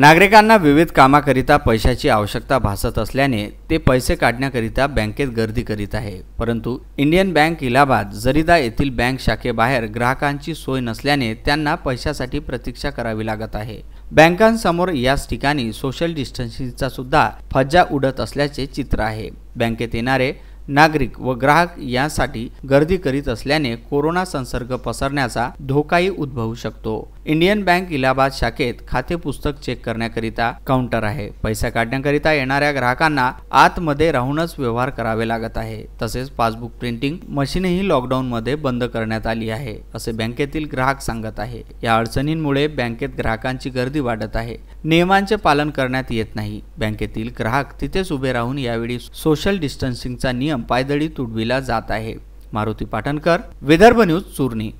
नागरिकांना विविध कामाकरिता पैशाची आवश्यकता भासत असल्याने ते पैसे काढण्याकरिता बँकेत गर्दी करीत आहे परंतु इंडियन बँक इलाहाबाद जरीदा येथील बँक शाखेबाहेर ग्राहकांची सोय नसल्याने त्यांना पैशासाठी प्रतीक्षा करावी लागत आहे बँकांसमोर याच ठिकाणी सोशल डिस्टन्सिंगचा सुद्धा फज्जा उडत असल्याचे चित्र आहे बँकेत येणारे नागरिक व ग्राहक यांसाठी गर्दी करीत असल्याने कोरोना संसर्ग पसरण्याचा धोकाही उद्भवू शकतो इंडियन बँक इलाहाबाद शाखेत खाते पुस्तक चेक करण्याकरिता काउंटर आहे पैसा काढण्याकरिता येणाऱ्या ग्राहकांना आतमध्ये राहूनच व्यवहार करावे लागत आहे तसेच पासबुक प्रिंटिंग मशीनही लॉकडाऊन मध्ये बंद करण्यात आली आहे असे बँकेतील ग्राहक सांगत आहे या अडचणींमुळे बँकेत ग्राहकांची गर्दी वाढत आहे नियमांचे पालन करण्यात येत नाही बँकेतील ग्राहक तिथेच उभे राहून यावेळी सोशल डिस्टन्सिंगचा नियम पायदळी तुडविला जात आहे मारुती पाटणकर विदर्भ न्यूज चूर्णी